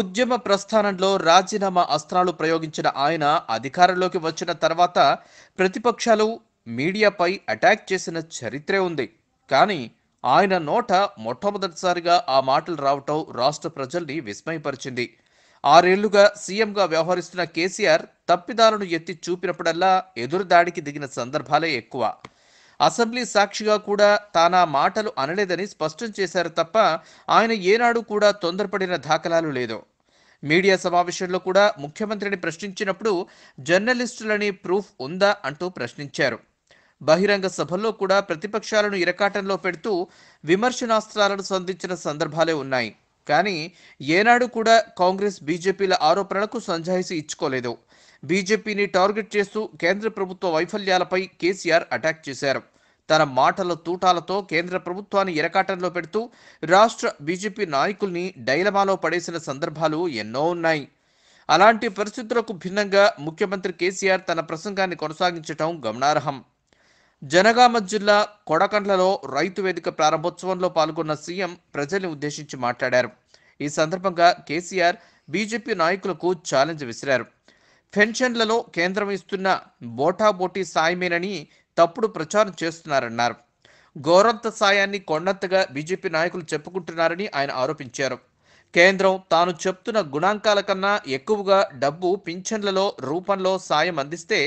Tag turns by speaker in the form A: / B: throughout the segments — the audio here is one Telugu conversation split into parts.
A: ఉద్యమ ప్రస్థానంలో రాజీనామా అస్త్రాలు ప్రయోగించిన ఆయన అధికారంలోకి వచ్చిన తర్వాత ప్రతిపక్షాలు మీడియాపై అటాక్ చేసిన చరిత్రే ఉంది కానీ ఆయన నోట మొట్టమొదటిసారిగా ఆ మాటలు రావటం రాష్ట్ర ప్రజల్ని విస్మయపరిచింది ఆరేళ్లుగా సీఎంగా వ్యవహరిస్తున్న కేసీఆర్ తప్పిదాలను ఎత్తి చూపినప్పుడల్లా ఎదురుదాడికి దిగిన సందర్భాలే ఎక్కువ అసెంబ్లీ సాక్షిగా కూడా తానా మాటలు అనలేదని స్పష్టం చేశారు తప్ప ఆయన ఏనాడు కూడా తొందరపడిన దాఖలాలు లేదు మీడియా సమావేశంలో కూడా ముఖ్యమంత్రిని ప్రశ్నించినప్పుడు జర్నలిస్టులని ప్రూఫ్ ఉందా అంటూ ప్రశ్నించారు బహిరంగ సభల్లో కూడా ప్రతిపక్షాలను ఇరకాటంలో పెడుతూ విమర్శనాస్త్రాలను సంధించిన సందర్భాలే ఉన్నాయి కానీ ఏనాడు కూడా కాంగ్రెస్ బీజేపీల ఆరోపణలకు సంజాయిషి ఇచ్చుకోలేదు బీజేపీని టార్గెట్ చేస్తూ కేంద్ర ప్రభుత్వ వైఫల్యాలపై కేసీఆర్ అటాక్ చేశారు తన మాటల తూటాలతో కేంద్ర ప్రభుత్వాన్ని ఎరకాటంలో పెడుతూ రాష్ట్ర బీజేపీ నాయకుల్ని డైలమాలో పడేసిన సందర్భాలు ఎన్నో ఉన్నాయి అలాంటి పరిస్థితులకు భిన్నంగా ముఖ్యమంత్రి కేసీఆర్ తన ప్రసంగాన్ని కొనసాగించటం గమనార్హం జనగామ జిల్లా కొడకండ్లలో రైతు వేదిక ప్రారంభోత్సవంలో పాల్గొన్న సీఎం ప్రజల్ని ఉద్దేశించి మాట్లాడారు ఈ సందర్భంగా కేసీఆర్ బీజేపీ నాయకులకు ఛాలెంజ్ విసిరారు పెన్షన్లలో కేంద్రం ఇస్తున్న బోటాబోటీ సాయమేనని తప్పుడు ప్రచారం చేస్తున్నారన్నారు గోరంత సాయాన్ని కొండంతగా బీజేపీ నాయకులు చెప్పుకుంటున్నారని ఆయన ఆరోపించారు కేంద్రం తాను చెప్తున్న గుణాంకాల కన్నా ఎక్కువగా డబ్బు పింఛన్లలో రూపంలో సాయం అందిస్తే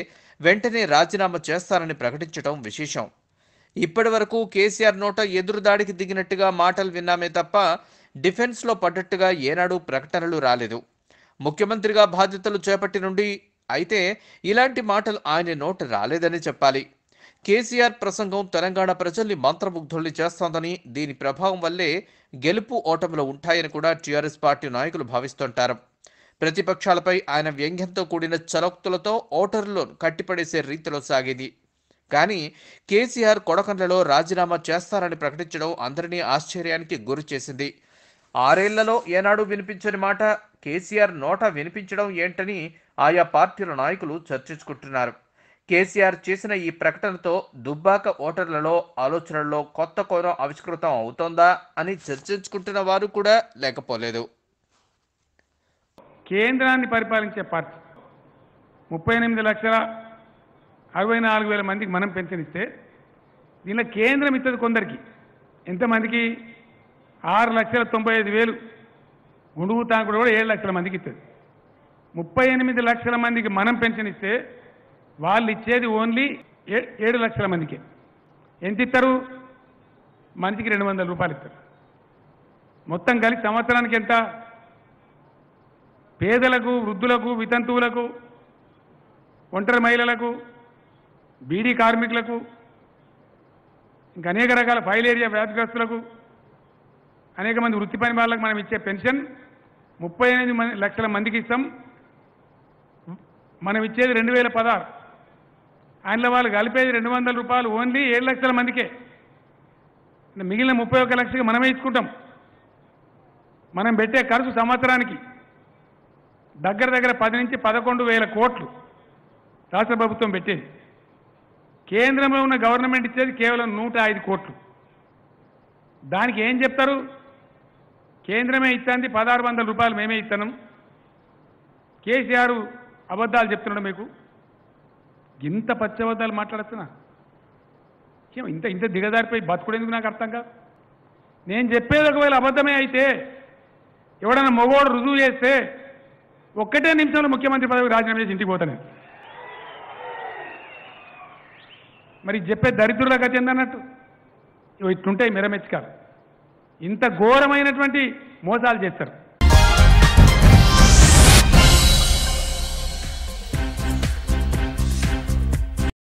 A: వెంటనే రాజీనామా చేస్తారని ప్రకటించడం విశేషం ఇప్పటి వరకు కేసీఆర్ నోట ఎదురుదాడికి దిగినట్టుగా మాటలు విన్నామే తప్ప డిఫెన్స్లో పడ్డట్టుగా ఏనాడు ప్రకటనలు రాలేదు ముఖ్యమంత్రిగా బాధ్యతలు చేపట్టి నుండి అయితే ఇలాంటి మాటలు ఆయన నోట రాలేదని చెప్పాలి కేసీఆర్ ప్రసంగం తెలంగాణ ప్రజల్ని మంత్రముగ్ధుల్ని చేస్తోందని దీని ప్రభావం వల్లే గెలుపు ఓటములు ఉంటాయని కూడా టీఆర్ఎస్ పార్టీ నాయకులు భావిస్తుంటారు ప్రతిపక్షాలపై ఆయన వ్యంగ్యంతో కూడిన చరోక్తులతో ఓటర్లు కట్టిపడేసే రీతిలో సాగేది కానీ కేసీఆర్ కొడకండ్లలో రాజీనామా చేస్తారని ప్రకటించడం అందరినీ ఆశ్చర్యానికి గురి చేసింది ఆరేళ్లలో ఏనాడు వినిపించని మాట కేసీఆర్ నోట వినిపించడం ఏంటని ఆయా పార్టీల నాయకులు చర్చించుకుంటున్నారు కేసీఆర్ చేసిన ఈ ప్రకటనతో దుబ్బాక ఓటర్లలో ఆలోచనల్లో కొత్త కోణం ఆవిష్కృతం అవుతోందా అని చర్చించుకుంటున్న వారు కూడా లేకపోలేదు
B: కేంద్రాన్ని పరిపాలించే పార్టీ ముప్పై ఎనిమిది లక్షల అరవై నాలుగు వేల మందికి మనం పెన్షన్ దీనిలో కేంద్రం ఇస్తుంది కొందరికి ఎంతమందికి ఆరు లక్షల తొంభై ఐదు వేలు గుండుగు తాంకుడు కూడా ఏడు లక్షల మందికి ఇస్తుంది ముప్పై ఎనిమిది లక్షల మందికి మనం పెన్షన్ ఇస్తే వాళ్ళు ఇచ్చేది ఓన్లీ ఏడు లక్షల మందికి ఎంత ఇస్తారు మనిషికి రెండు వందల రూపాయలు ఇస్తారు మొత్తం కలిసి సంవత్సరానికి ఎంత పేదలకు వృద్ధులకు వితంతువులకు ఒంటరి మహిళలకు బీడీ కార్మికులకు ఇంకా అనేక రకాల ఫైల్ ఏరియా వ్యాధిగ్రస్తులకు అనేక మంది వృత్తి పని వాళ్ళకు మనం ఇచ్చే పెన్షన్ ముప్పై ఎనిమిది లక్షల మందికి ఇస్తాం మనం ఇచ్చేది రెండు వేల పదహారు ఆయనలో వాళ్ళు కలిపేది రెండు వందల రూపాయలు ఓన్లీ ఏడు లక్షల మందికే మిగిలిన ముప్పై ఒక్క లక్షకి మనమే ఇచ్చుకుంటాం మనం పెట్టే ఖర్చు సంవత్సరానికి దగ్గర దగ్గర పది నుంచి పదకొండు వేల కోట్లు రాష్ట్ర ప్రభుత్వం పెట్టేది కేంద్రంలో ఉన్న గవర్నమెంట్ ఇచ్చేది కేవలం నూట ఐదు కోట్లు దానికి ఏం చెప్తారు కేంద్రమే ఇస్తాంది పదహారు వందల రూపాయలు మేమే ఇస్తాను కేసీఆర్ అబద్ధాలు చెప్తున్నాడు మీకు ఇంత పచ్చబద్దాలు మాట్లాడుతున్నా ఏమో ఇంత ఇంత దిగదారిపోయి బతుకుడేందుకు నాకు అర్థం కాదు నేను చెప్పేది ఒకవేళ అబద్ధమే అయితే ఎవడన్నా మగోడు రుజువు చేస్తే ఒక్కటే నిమిషంలో ముఖ్యమంత్రి పదవి రాజీనామా చేసి ఇంటికి పోతాను మరి చెప్పే దరిద్రుల గతి ఏందన్నట్టు ఇట్లుంటాయి మెరమెచ్చుకారు ఇంత ఘోరమైనటువంటి మోసాలు చేస్తారు